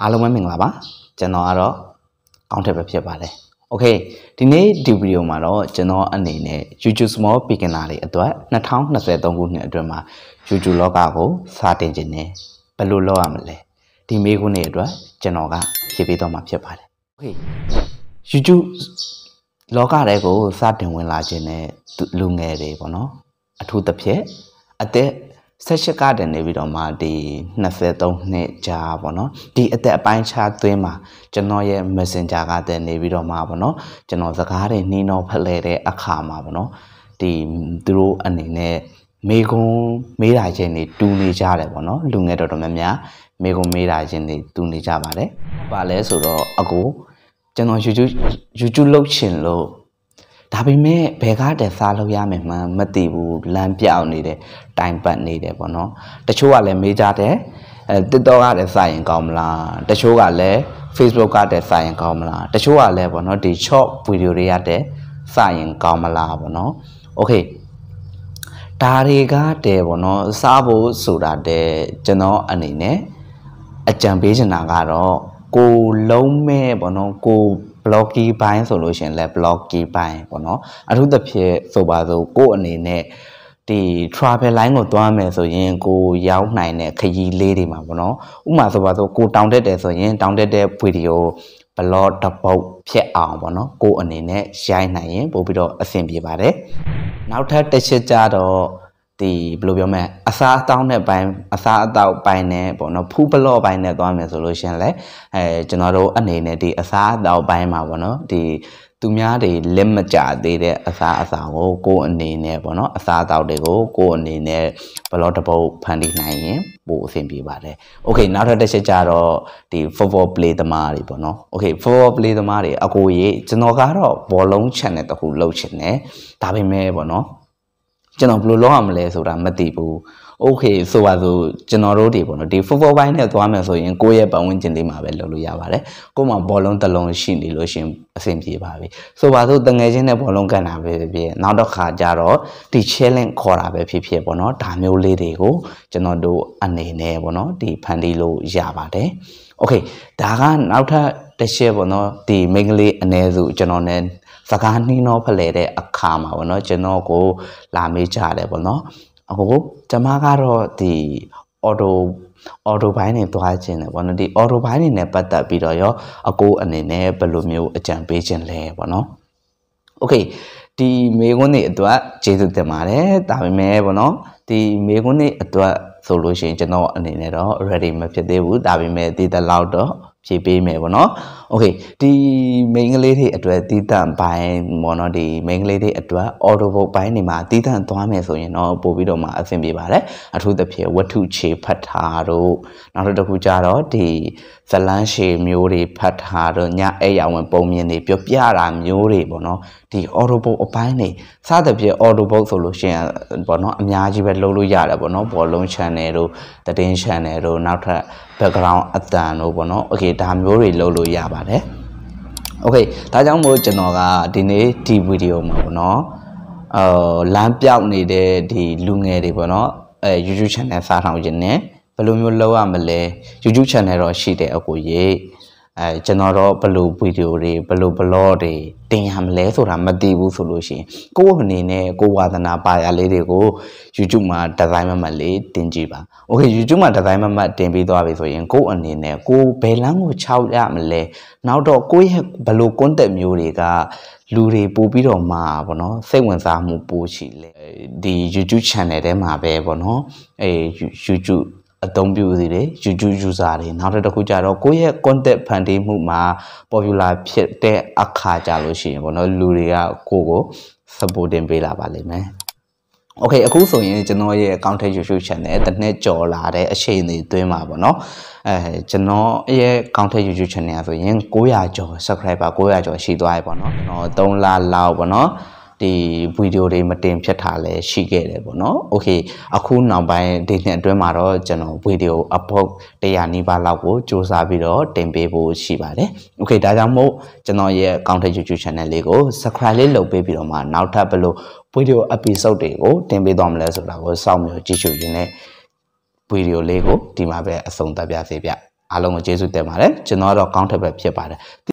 အားလုံးပဲမင်္ဂလာပါကျွန်တော်ကတော့ကောင်းထက်ပဲဖြစ်ပါတယ်โอเคဒီနေ့ဒီဗီဒီယိုမှာတော့ကျွန်တော်အနေနဲ့ YouTube Small Beginner တွေအတွက်2023ခုနှစ်အတွင်းမှာ YouTube လောကကိုစတင်ခြင်းနဲ့ဘယ်လိုလုပ်ရမလဲဒီမေးခွန်းတွေအတွက်ကျွန်တော်ကဖြေပေးတော့မှာဖြစ်ပါတယ်โอเค YouTube လောကတွေကိုစတင်ဝင်လာခြင်းနဲ့လူငယ်တွေပေါ့နော်အထူးသဖြင့်အသက်18ကတည်းနေပြီးတော့မှဒီ23နှစ်ကြာပေါ့နော်ဒီအသက်အပိုင်းခြားသွင်းမှာကျွန်တော်ရဲ့ Messenger ကတည်းနေပြီးတော့မှပေါ့နော်ကျွန်တော်စကားတွေနှင်းတော့ဖလှယ်တဲ့အခါမှာပေါ့နော်ဒီသူတို့အနေနဲ့မေကွန်မေးတာချင်းတွေတူနေကြတယ်ပေါ့နော်လူငယ်တော်တော်များများမေကွန်မေးတာချင်းတွေတူနေကြပါတယ်။ဘာလဲဆိုတော့အကိုကျွန်တော် YouTube YouTube လုပ်ချင်လို့ဒါပေမဲ့ဘယ်ကတည်းစားလုပ်ရမယ်မှမသိဘူးလမ်းပြောင်းနေတယ်တိုင်ပတ်နေတယ်ပေါ့နော်တချို့ကလည်းမေးကြတယ်အဲ TikTok ကလည်းစာရင်ကောင်းမလားတချို့ကလည်း Facebook ကတည်းစာရင်ကောင်းမလားတချို့ကလည်းပေါ့နော်ဒီ short video တွေကတည်းစာရင်ကောင်းမလားပေါ့နော် okay ဒါတွေကတည်းပေါ့နော်စားဖို့ဆိုတာတည်းကျွန်တော်အနေနဲ့အကြံပေးချင်တာကတော့ကိုလုံးမဲ့ပေါ့နော်ကို blocky ဘိုင်းဆိုလို့ရှင်လဲ blocky ဘိုင်းပေါ့နော်အထူးသဖြင့်ဆိုပါစို့ကို့အနေနဲ့ဒီ travel line ကိုသွားမယ်ဆိုရင်ကိုရောက်နိုင်တဲ့ခရီးလေးတွေမှာပေါ့နော်ဥမာဆိုပါစို့ကိုတောင်တက်တယ်ဆိုရင်တောင်တက်တဲ့ဗီဒီယိုဘလော့တပုတ်ဖြစ်အောင်ပေါ့နော်ကိုအနေနဲ့ရိုက်နိုင်ရင်ပို့ပြီးတော့အဆင်ပြေပါတယ်နောက်ထပ်တစ်ချက်ကြတော့ဒီဘယ်လိုပြောမလဲအစားအသောက်နဲ့ပိုင်းအစားအသောက်ပိုင်းနဲ့ပေါ့နော်ဖူးဘလော့ပိုင်းနဲ့သွားမယ်ဆိုလို့ရှင်လဲအဲကျွန်တော်တို့အနေနဲ့ဒီအစားအသောက်ပိုင်းမှာပေါ့နော်ဒီသူများတွေလက်မကြသေးတဲ့အစားအစာကိုကိုယ်အနေနဲ့ပေါ့နော်အစားအသောက်တွေကိုကိုယ်အနေနဲ့ဘလော့တပုတ်ဖန်တီးနိုင်ရင်ပိုအဆင်ပြေပါတယ်။ Okay နောက်ထပ်တစ်ချက်ကြတော့ဒီ football play သမားတွေပေါ့နော်။ Okay football play သမားတွေအကိုကြီးကျွန်တော်ကတော့ဘောလုံး channel တခုလုပ်ချင်တယ်။ဒါပေမဲ့ပေါ့နော်ကျွန်တော်ဘယ်လိုလုပ်ရမလဲဆိုတာမသိဘူးโอเคဆိုပါဆိုကျွန်တော်တို့တွေပေါ့နော်ဒီ44ဘိုင်းနဲ့သွားမယ်ဆိုရင်ကိုယ့်ရဲ့ပတ်ဝန်းကျင်လေးမှာပဲလုပ်လို့ရပါတယ်ကို့မှာဘောလုံးတစ်လုံးရှိနေလို့ရှင်အဆင်ပြေပါပြီဆိုပါဆိုတငယ်ချင်းနဲ့ဘောလုံးကန်တာပဲဖြစ်ဖြစ်နောက်တစ်ခါကျတော့ဒီ challenge ခေါ်တာပဲဖြစ်ဖြစ်ပေါ့နော်ဒါမျိုးလေးတွေကိုကျွန်တော်တို့အနေနဲ့ပေါ့နော်ဒီဖန်တီးလို့ရပါတယ်โอเคဒါကနောက်ထပ်တစ်ချက်ပေါ့နော်ဒီမိန်းကလေးအ ਨੇ စုကျွန်တော်နဲ့စကားနှင်းတော့ဖလှယ်တဲ့အခါမှာပေါ့နော်ကျွန်တော်ကိုလာမေးကြတယ်ပေါ့နော်အကိုကျမကတော့ဒီအော်တိုအော်တိုဘိုင်းနေသွားခြင်းတယ်ပေါ့နော်ဒီအော်တိုဘိုင်းနေနဲ့ပတ်သက်ပြီးတော့ရော အကိုအနေနဲ့ဘယ်လိုမျိုးအကြံပေးခြင်းလဲပေါ့နော်โอเคဒီမေခွန်းတွေအတွက်ကျေးဇူးတင်ပါတယ်ဒါပေမဲ့ပေါ့နော်ဒီမေခွန်းတွေအတွက်ဆိုလို့ရှိရင်ကျွန်တော်အနေနဲ့တော့ ready မဖြစ်သေးဘူးဒါပေမဲ့ဒီတလောက်တော့ဖြည့်ပေးမယ်ပေါ့နော်။ Okay ဒီ main ကလေးတွေအတွက်တီးသန့်ပိုင်းပေါ့နော်ဒီ main ကလေးတွေအတွက် auto book ပိုင်းနေမှာတီးသန့်သွားမယ်ဆိုရင်တော့ပို့ပြီးတော့မှအဆင်ပြေပါတယ်။အထူးသဖြင့်ဝတ္ထုခြေဖတ်တာတို့နောက်တစ်ခုကြတော့ဒီဇလန်းရှည်မျိုးတွေဖတ်တာတို့ညအဲ့ရောင်ဝင်ပုံမြင်တွေပြောပြတာမျိုးတွေပေါ့နော်ဒီ auto book အပိုင်းနေစသဖြင့် auto book ဆိုလို့ရှိရင်ပေါ့နော်အများကြီးပဲလုပ်လို့ရတယ်ပေါ့နော်ဘောလုံး channel တို့တတင်း channel တို့နောက်ထပ် background အတန်တို့ပေါ့နော် okay ဒါမျိုးတွေလုပ်လို့ရပါတယ် okay ဒါကြောင့်မို့ကျွန်တော်ကဒီနေ့ဒီဗီဒီယိုမှာပေါ့နော်အော်လမ်းပြောက်နေတဲ့ဒီလူငယ်တွေပေါ့နော်အဲ YouTube channel စားထောင်ခြင်းနဲ့ဘယ်လိုမျိုးလုပ်ရမလဲ YouTube channel တော့ရှိတယ်အကိုကြီးအဲကျွန်တော်တော့ဘလို့ဗီဒီယိုတွေဘလို့ဘလော့တွေတင်ရမလဲဆိုတာမသိဘူးဆိုလို့ရှိရင်ကိုယ့်အနေနဲ့ကိုယ်ဝါသနာပါရလေးတွေကို YouTube မှာဒီဇိုင်းမမတ်လေးတင်ကြည့်ပါ။ Okay YouTube မှာဒီဇိုင်းမမတ်တင်ပြီးသွားပြီဆိုရင်ကိုယ့်အနေနဲ့ကိုယ်ဘယ်လမ်းကိုခြောက်ရမလဲ။နောက်တော့ကိုယ့်ရဲ့ဘလို့ content မျိုးတွေကလူတွေပို့ပြီးတော့มาဗောနော်စိတ်ဝင်စားမှုပိုရှိလေဒီ YouTube channel ထဲမှာပဲဗောနော်အဲ YouTube အသုံးပြုစေတယ် YouTube user တွေနောက်တစ်ခုကြတော့ကိုယ့်ရဲ့ content ဖန်တီးမှုမှာ popular ဖြစ်တဲ့အခါကြလို့ရှိရင်ပေါ့နော်လူတွေကကိုယ့်ကို supporting ပေးလာပါလိမ့်မယ် Okay အခုဆိုရင်ကျွန်တော်ရဲ့ account YouTube channel တစ်နှစ်ကျော်လာတဲ့အချိန်တွေတွင်းမှာပေါ့နော်အဲကျွန်တော်ရဲ့ account YouTube channel ဆိုရင်900ကျော် subscriber 900ကျော်ရှိသွားပြီပေါ့နော်ကျွန်တော်3လလောက်ပေါ့နော်ဒီဗီဒီယိုတွေမတင်ဖြစ်တာလည်းရှိခဲ့တယ်ပေါ့နော်။ Okay အခုနောက်ပိုင်းဒီနှစ်အတွင်းမှာတော့ကျွန်တော်ဗီဒီယိုအပုတ်100နီးပါးလောက်ကိုစူးစမ်းပြီးတော့တင်ပေးဖို့ရှိပါတယ်။ Okay ဒါကြောင့်မို့ကျွန်တော်ရဲ့ account YouTube channel လေးကို subscribe လေးလုပ်ပေးပြီးတော့မှနောက်ထပ်ဘယ်လိုဗီဒီယို episode တွေကိုတင်ပေးသွားမလဲဆိုတာကိုစောင့်မျှော်ကြည့်ရှုရင်းနဲ့ဗီဒီယိုလေးကိုဒီမှာပဲအဆုံးသတ်ပါစေဗျ။အားလုံးကိုကျေးဇူးတင်ပါတယ်။ကျွန်တော်ကတော့ account တစ်ပတ်ဖြစ်ပါတယ်။